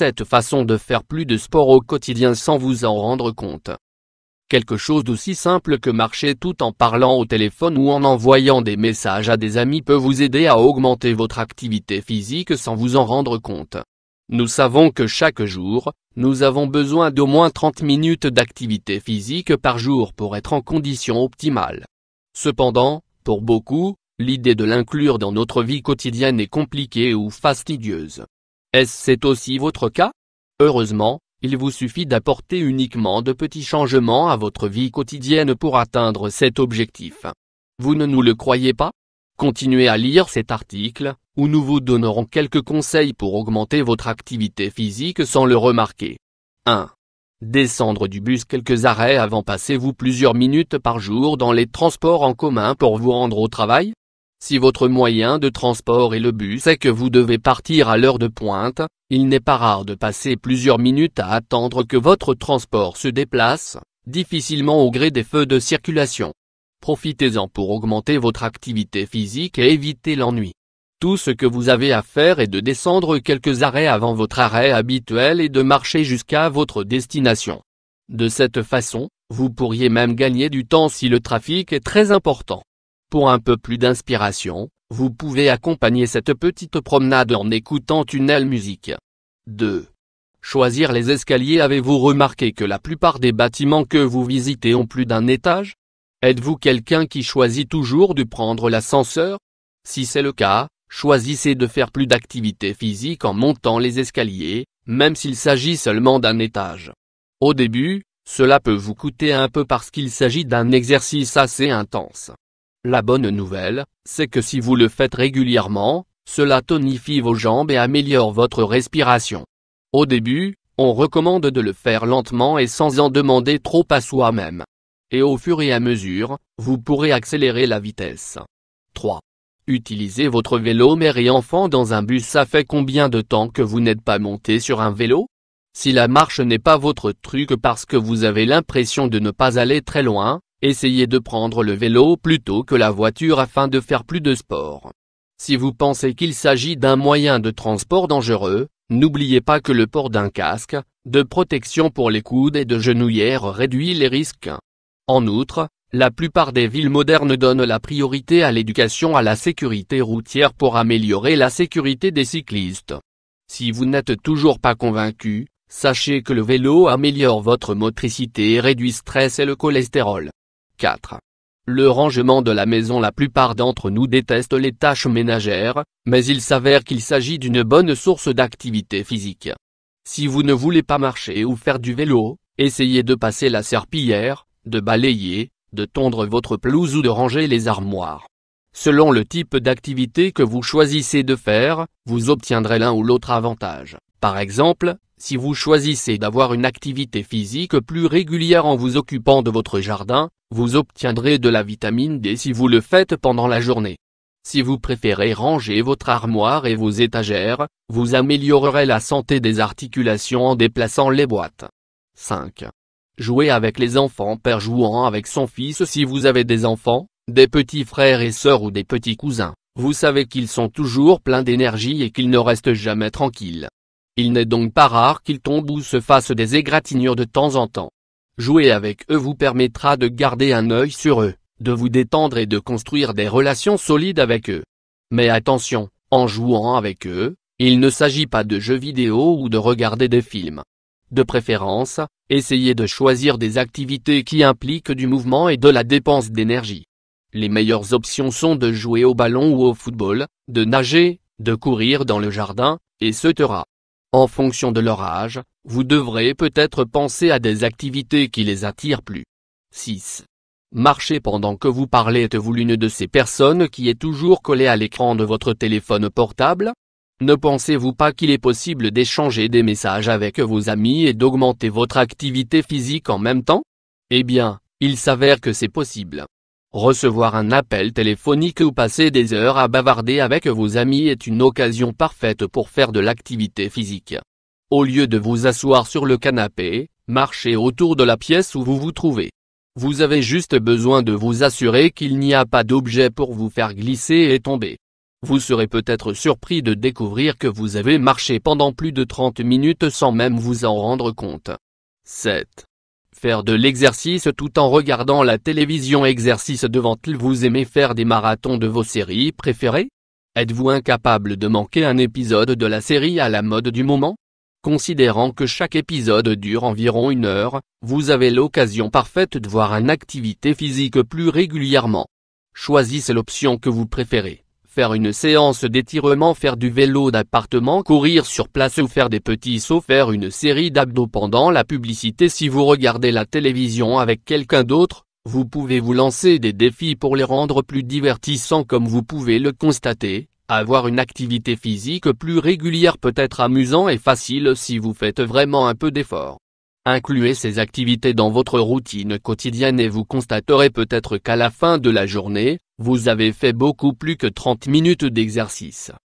cette façon de faire plus de sport au quotidien sans vous en rendre compte. Quelque chose d'aussi simple que marcher tout en parlant au téléphone ou en envoyant des messages à des amis peut vous aider à augmenter votre activité physique sans vous en rendre compte. Nous savons que chaque jour, nous avons besoin d'au moins 30 minutes d'activité physique par jour pour être en condition optimale. Cependant, pour beaucoup, l'idée de l'inclure dans notre vie quotidienne est compliquée ou fastidieuse. Est-ce c'est aussi votre cas Heureusement, il vous suffit d'apporter uniquement de petits changements à votre vie quotidienne pour atteindre cet objectif. Vous ne nous le croyez pas Continuez à lire cet article, où nous vous donnerons quelques conseils pour augmenter votre activité physique sans le remarquer. 1. Descendre du bus quelques arrêts avant passez-vous plusieurs minutes par jour dans les transports en commun pour vous rendre au travail si votre moyen de transport est le bus et que vous devez partir à l'heure de pointe, il n'est pas rare de passer plusieurs minutes à attendre que votre transport se déplace, difficilement au gré des feux de circulation. Profitez-en pour augmenter votre activité physique et éviter l'ennui. Tout ce que vous avez à faire est de descendre quelques arrêts avant votre arrêt habituel et de marcher jusqu'à votre destination. De cette façon, vous pourriez même gagner du temps si le trafic est très important. Pour un peu plus d'inspiration, vous pouvez accompagner cette petite promenade en écoutant une musique. 2. Choisir les escaliers Avez-vous remarqué que la plupart des bâtiments que vous visitez ont plus d'un étage Êtes-vous quelqu'un qui choisit toujours de prendre l'ascenseur Si c'est le cas, choisissez de faire plus d'activité physique en montant les escaliers, même s'il s'agit seulement d'un étage. Au début, cela peut vous coûter un peu parce qu'il s'agit d'un exercice assez intense. La bonne nouvelle, c'est que si vous le faites régulièrement, cela tonifie vos jambes et améliore votre respiration. Au début, on recommande de le faire lentement et sans en demander trop à soi-même. Et au fur et à mesure, vous pourrez accélérer la vitesse. 3. Utilisez votre vélo mère et enfant dans un bus ça fait combien de temps que vous n'êtes pas monté sur un vélo Si la marche n'est pas votre truc parce que vous avez l'impression de ne pas aller très loin, Essayez de prendre le vélo plutôt que la voiture afin de faire plus de sport. Si vous pensez qu'il s'agit d'un moyen de transport dangereux, n'oubliez pas que le port d'un casque, de protection pour les coudes et de genouillères réduit les risques. En outre, la plupart des villes modernes donnent la priorité à l'éducation à la sécurité routière pour améliorer la sécurité des cyclistes. Si vous n'êtes toujours pas convaincu, sachez que le vélo améliore votre motricité et réduit stress et le cholestérol. 4. Le rangement de la maison La plupart d'entre nous détestent les tâches ménagères, mais il s'avère qu'il s'agit d'une bonne source d'activité physique. Si vous ne voulez pas marcher ou faire du vélo, essayez de passer la serpillière, de balayer, de tondre votre pelouse ou de ranger les armoires. Selon le type d'activité que vous choisissez de faire, vous obtiendrez l'un ou l'autre avantage. Par exemple, si vous choisissez d'avoir une activité physique plus régulière en vous occupant de votre jardin, vous obtiendrez de la vitamine D si vous le faites pendant la journée. Si vous préférez ranger votre armoire et vos étagères, vous améliorerez la santé des articulations en déplaçant les boîtes. 5. Jouez avec les enfants Père jouant avec son fils si vous avez des enfants, des petits frères et sœurs ou des petits cousins, vous savez qu'ils sont toujours pleins d'énergie et qu'ils ne restent jamais tranquilles. Il n'est donc pas rare qu'ils tombent ou se fassent des égratignures de temps en temps. Jouer avec eux vous permettra de garder un œil sur eux, de vous détendre et de construire des relations solides avec eux. Mais attention, en jouant avec eux, il ne s'agit pas de jeux vidéo ou de regarder des films. De préférence, essayez de choisir des activités qui impliquent du mouvement et de la dépense d'énergie. Les meilleures options sont de jouer au ballon ou au football, de nager, de courir dans le jardin, et etc. En fonction de leur âge, vous devrez peut-être penser à des activités qui les attirent plus. 6. Marcher pendant que vous parlez Êtes-vous l'une de ces personnes qui est toujours collée à l'écran de votre téléphone portable Ne pensez-vous pas qu'il est possible d'échanger des messages avec vos amis et d'augmenter votre activité physique en même temps Eh bien, il s'avère que c'est possible. Recevoir un appel téléphonique ou passer des heures à bavarder avec vos amis est une occasion parfaite pour faire de l'activité physique. Au lieu de vous asseoir sur le canapé, marchez autour de la pièce où vous vous trouvez. Vous avez juste besoin de vous assurer qu'il n'y a pas d'objet pour vous faire glisser et tomber. Vous serez peut-être surpris de découvrir que vous avez marché pendant plus de 30 minutes sans même vous en rendre compte. 7 faire de l'exercice tout en regardant la télévision Exercice devant Vous aimez faire des marathons de vos séries préférées Êtes-vous incapable de manquer un épisode de la série à la mode du moment Considérant que chaque épisode dure environ une heure, vous avez l'occasion parfaite de voir une activité physique plus régulièrement. Choisissez l'option que vous préférez faire une séance d'étirement, faire du vélo d'appartement, courir sur place ou faire des petits sauts, faire une série d'abdos pendant la publicité si vous regardez la télévision avec quelqu'un d'autre, vous pouvez vous lancer des défis pour les rendre plus divertissants comme vous pouvez le constater, avoir une activité physique plus régulière peut être amusant et facile si vous faites vraiment un peu d'effort. Incluez ces activités dans votre routine quotidienne et vous constaterez peut-être qu'à la fin de la journée, vous avez fait beaucoup plus que 30 minutes d'exercice.